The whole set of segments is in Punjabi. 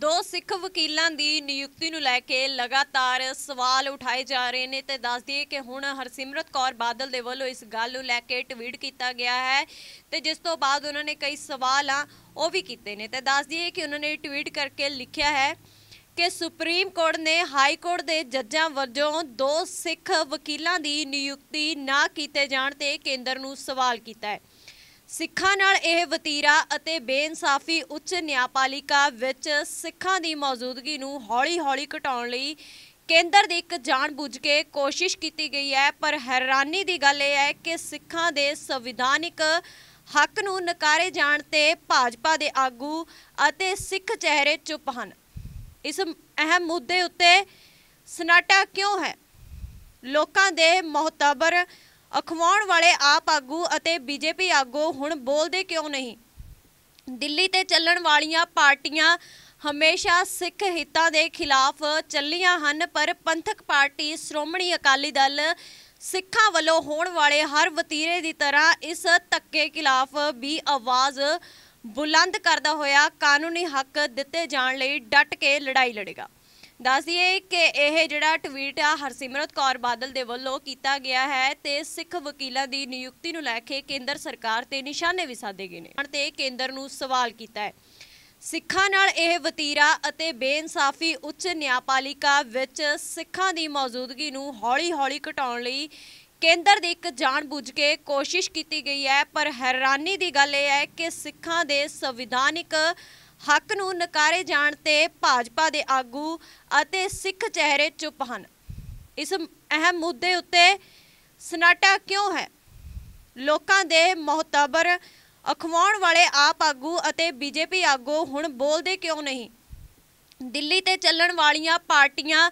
ਦੋ ਸਿੱਖ ਵਕੀਲਾਂ ਦੀ ਨਿਯੁਕਤੀ ਨੂੰ ਲੈ ਕੇ ਲਗਾਤਾਰ ਸਵਾਲ ਉਠਾਏ ਜਾ ਰਹੇ ਨੇ ਤੇ ਦੱਸ ਦਈਏ ਕਿ ਹੁਣ ਹਰਸਿਮਰਤ ਕੌਰ ਬਾਦਲ ਦੇ ਵੱਲੋਂ ਇਸ ਗੱਲ ਨੂੰ ਲੈ ਕੇ ਟਵੀਟ ਕੀਤਾ ਗਿਆ ਹੈ ਤੇ ਜਿਸ ਤੋਂ ਬਾਅਦ ਉਹਨਾਂ ਨੇ ਕਈ ਸਵਾਲ ਆ ਉਹ ਵੀ ਕੀਤੇ ਨੇ ਤੇ ਦੱਸ ਦਈਏ ਕਿ ਉਹਨਾਂ ਨੇ ਟਵੀਟ ਕਰਕੇ ਲਿਖਿਆ ਹੈ ਕਿ ਸੁਪਰੀਮ ਕੋਰਟ ਨੇ ਹਾਈ ਕੋਰਟ ਦੇ ਜੱਜਾਂ ਵੱਜੋਂ ਦੋ ਸਿੱਖ ਵਕੀਲਾਂ ਦੀ ਨਿਯੁਕਤੀ ਨਾ ਕੀਤੇ ਜਾਣ ਤੇ ਕੇਂਦਰ ਨੂੰ ਸਵਾਲ ਕੀਤਾ ਹੈ ਸਿੱਖਾਂ ਨਾਲ ਇਹ ਵਤੀਰਾ ਅਤੇ ਬੇਇਨਸਾਫੀ ਉੱਚ ਨਿਆਂਪਾਲਿਕਾ ਵਿੱਚ ਸਿੱਖਾਂ ਦੀ ਮੌਜੂਦਗੀ ਨੂੰ ਹੌਲੀ-ਹੌਲੀ ਘਟਾਉਣ ਲਈ ਕੇਂਦਰ ਦੀ ਇੱਕ ਜਾਣਬੁੱਝ ਕੇ ਕੋਸ਼ਿਸ਼ ਕੀਤੀ ਗਈ ਹੈ ਪਰ ਹੈਰਾਨੀ ਦੀ ਗੱਲ ਇਹ ਹੈ ਕਿ ਸਿੱਖਾਂ ਦੇ ਸੰਵਿਧਾਨਿਕ ਹੱਕ ਨੂੰ ਨਕਾਰੇ ਜਾਣ ਤੇ ਭਾਜਪਾ ਦੇ ਆਗੂ ਅਤੇ ਸਿੱਖ ਚਿਹਰੇ ਚੁੱਪ ਹਨ ਇਸ ਅਹਿਮ ਮੁੱਦੇ ਉੱਤੇ ਸਨਾਟਾ ਕਿਉਂ ਹੈ ਲੋਕਾਂ ਦੇ ਮਹਤਬਰ ਅਖਵਾਉਣ ਵਾਲੇ ਆਪ ਆਗੂ ਅਤੇ ਬੀਜੇਪੀ ਆਗੂ ਹੁਣ ਬੋਲਦੇ ਕਿਉਂ ਨਹੀਂ ਦਿੱਲੀ ਤੇ ਚੱਲਣ ਵਾਲੀਆਂ ਪਾਰਟੀਆਂ ਹਮੇਸ਼ਾ ਸਿੱਖ ਹਿੱਤਾਂ ਦੇ ਖਿਲਾਫ ਚੱਲੀਆਂ ਹਨ ਪਰ ਪੰਥਕ ਪਾਰਟੀ ਸ਼੍ਰੋਮਣੀ ਅਕਾਲੀ ਦਲ ਸਿੱਖਾਂ ਵੱਲੋਂ ਹੋਣ ਵਾਲੇ ਹਰ ਵਤੀਰੇ ਦੀ ਤਰ੍ਹਾਂ ਇਸ ਧੱਕੇ ਖਿਲਾਫ ਵੀ ਆਵਾਜ਼ ਬੁਲੰਦ ਕਰਦਾ ਹੋਇਆ ਕਾਨੂੰਨੀ ਹੱਕ ਦਿੱਤੇ ਜਾਣ ਲਈ ਡਟ ਕੇ ਲੜਾਈ ਲੜੇਗਾ ਦੱਸ ਦਈਏ ਕਿ ਇਹ ਜਿਹੜਾ ਟਵੀਟ ਆ ਹਰਸਿਮਰਤ ਕੌਰ ਬਾਦਲ ਦੇ ਵੱਲੋਂ ਕੀਤਾ ਗਿਆ ਹੈ ਤੇ ਸਿੱਖ ਵਕੀਲਾਂ ਦੀ ਨਿਯੁਕਤੀ ਨੂੰ ਲੈ ਕੇ ਕੇਂਦਰ ਸਰਕਾਰ ਤੇ ਨਿਸ਼ਾਨੇ ਵੀ ਸਾਧੇ ਗਏ ਨੇ ਤੇ ਕੇਂਦਰ ਨੂੰ ਸਵਾਲ ਕੀਤਾ ਹੈ ਸਿੱਖਾਂ ਨਾਲ ਇਹ ਵਤੀਰਾ ਅਤੇ ਬੇਇਨਸਾਫੀ ਉੱਚ ਨਿਆਂਪਾਲਿਕਾ ਵਿੱਚ ਸਿੱਖਾਂ ਦੀ ਮੌਜੂਦਗੀ ਨੂੰ ਹੌਲੀ-ਹੌਲੀ ਘਟਾਉਣ ਲਈ ਕੇਂਦਰ ਦੀ ਇੱਕ ਜਾਣਬੁੱਝ ਕੇ ਕੋਸ਼ਿਸ਼ ਕੀਤੀ ਗਈ ਹੈ ਪਰ ਹੈਰਾਨੀ ਦੀ ਗੱਲ ਇਹ ਹੈ ਕਿ ਸਿੱਖਾਂ ਦੇ ਸੰਵਿਧਾਨਿਕ ਹੱਕ ਨੂੰ ਨਕਾਰੇ ਜਾਣ ਤੇ ਭਾਜਪਾ ਦੇ ਆਗੂ ਅਤੇ ਸਿੱਖ ਚਿਹਰੇ ਚੁੱਪ ਹਨ ਇਸ ਅਹਿਮ ਮੁੱਦੇ ਉੱਤੇ ਸਨਾਟਾ ਕਿਉਂ ਹੈ ਲੋਕਾਂ ਦੇ ਮਹਤਬਰ ਅਖਵਾਉਣ ਵਾਲੇ ਆਪ ਆਗੂ ਅਤੇ ਬੀਜੇਪੀ ਆਗੂ ਹੁਣ ਬੋਲਦੇ ਕਿਉਂ ਨਹੀਂ ਦਿੱਲੀ ਤੇ ਚੱਲਣ ਵਾਲੀਆਂ ਪਾਰਟੀਆਂ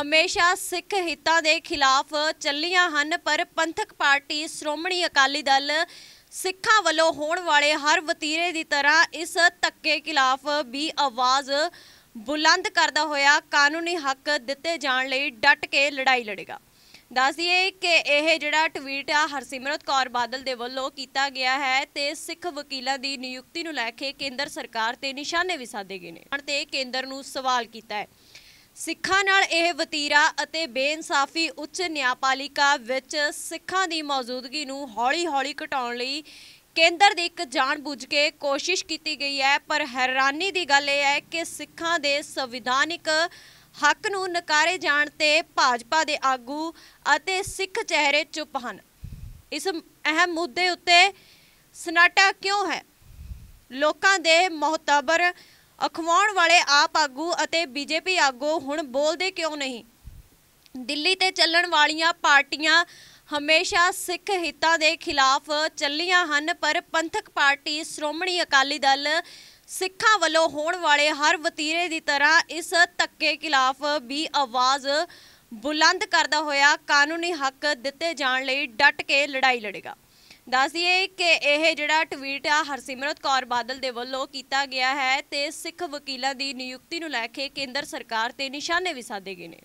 ਹਮੇਸ਼ਾ ਸਿੱਖ ਹਿੱਤਾਂ ਦੇ ਖਿਲਾਫ ਚੱਲੀਆਂ ਹਨ ਪਰ ਪੰਥਕ ਪਾਰਟੀ ਸ਼੍ਰੋਮਣੀ ਅਕਾਲੀ ਦਲ ਸਿੱਖਾਂ ਵੱਲੋਂ ਹੋਣ ਵਾਲੇ ਹਰ ਵਤੀਰੇ ਦੀ ਤਰ੍ਹਾਂ ਇਸ ਧੱਕੇ ਖਿਲਾਫ ਵੀ ਆਵਾਜ਼ ਬੁਲੰਦ ਕਰਦਾ ਹੋਇਆ ਕਾਨੂੰਨੀ ਹੱਕ ਦਿੱਤੇ ਜਾਣ ਲਈ ਡਟ ਕੇ ਲੜਾਈ ਲੜੇਗਾ ਦੱਸ ਦਈਏ ਕਿ ਇਹ ਜਿਹੜਾ ਟਵੀਟ ਆ ਹਰਸਿਮਰਤ ਕੌਰ ਬਾਦਲ ਦੇ ਵੱਲੋਂ ਕੀਤਾ ਗਿਆ ਹੈ ਤੇ ਸਿੱਖ ਵਕੀਲਾਂ ਦੀ ਨਿਯੁਕਤੀ ਨੂੰ ਲੈ ਕੇ ਕੇਂਦਰ ਸਰਕਾਰ ਤੇ ਨਿਸ਼ਾਨੇ ਵੀ ਸਾਧੇ ਗਏ ਨੇ ਤੇ ਕੇਂਦਰ ਨੂੰ ਸਵਾਲ ਕੀਤਾ ਹੈ ਸਿੱਖਾਂ ਨਾਲ ਇਹ ਵਤੀਰਾ ਅਤੇ ਬੇਇਨਸਾਫੀ ਉੱਚ ਨਿਆਂਪਾਲਿਕਾ ਵਿੱਚ ਸਿੱਖਾਂ ਦੀ ਮੌਜੂਦਗੀ ਨੂੰ ਹੌਲੀ-ਹੌਲੀ ਘਟਾਉਣ ਲਈ ਕੇਂਦਰ ਦੀ ਇੱਕ ਜਾਣਬੁੱਝ ਕੇ ਕੋਸ਼ਿਸ਼ ਕੀਤੀ ਗਈ ਹੈ ਪਰ ਹੈਰਾਨੀ ਦੀ ਗੱਲ ਇਹ ਹੈ ਕਿ ਸਿੱਖਾਂ ਦੇ ਸੰਵਿਧਾਨਿਕ ਹੱਕ ਨੂੰ ਨਕਾਰੇ ਜਾਣ ਤੇ ਭਾਜਪਾ ਦੇ ਆਗੂ ਅਤੇ ਸਿੱਖ ਚਿਹਰੇ ਚੁੱਪ ਹਨ ਇਸ ਅਹਿਮ ਮੁੱਦੇ ਉੱਤੇ ਸਨਾਟਾ ਕਿਉਂ ਹੈ ਲੋਕਾਂ ਦੇ ਮਹਤਬਰ ਅਖਵਾਉਣ ਵਾਲੇ ਆਪ ਆਗੂ ਅਤੇ ਬੀਜੇਪੀ ਆਗੂ ਹੁਣ ਬੋਲਦੇ ਕਿਉਂ ਨਹੀਂ ਦਿੱਲੀ ਤੇ ਚੱਲਣ ਵਾਲੀਆਂ ਪਾਰਟੀਆਂ ਹਮੇਸ਼ਾ ਸਿੱਖ ਹਿੱਤਾਂ ਦੇ ਖਿਲਾਫ ਚੱਲੀਆਂ ਹਨ ਪਰ ਪੰਥਕ ਪਾਰਟੀ ਸ਼੍ਰੋਮਣੀ ਅਕਾਲੀ ਦਲ ਸਿੱਖਾਂ ਵੱਲੋਂ ਹੋਣ ਵਾਲੇ ਹਰ ਵਤੀਰੇ ਦੀ ਤਰ੍ਹਾਂ ਇਸ ਤੱਕੇ ਖਿਲਾਫ ਵੀ ਆਵਾਜ਼ ਬੁਲੰਦ ਕਰਦਾ ਹੋਇਆ ਕਾਨੂੰਨੀ ਹੱਕ ਦਿੱਤੇ ਜਾਣ ਲਈ ਡਟ ਕੇ ਲੜਾਈ ਲੜੇਗਾ ਦੱਸ ਦਈਏ ਕਿ ਇਹ ਜਿਹੜਾ ਟਵੀਟ ਆ ਹਰਸਿਮਰਤ ਕੌਰ ਬਾਦਲ ਦੇ ਵੱਲੋਂ ਕੀਤਾ ਗਿਆ ਹੈ ਤੇ ਸਿੱਖ ਵਕੀਲਾਂ ਦੀ ਨਿਯੁਕਤੀ ਨੂੰ ਲੈ ਕੇ ਕੇਂਦਰ ਸਰਕਾਰ ਤੇ ਨਿਸ਼ਾਨੇ ਵੀ ਸਾਧੇ ਗਏ ਨੇ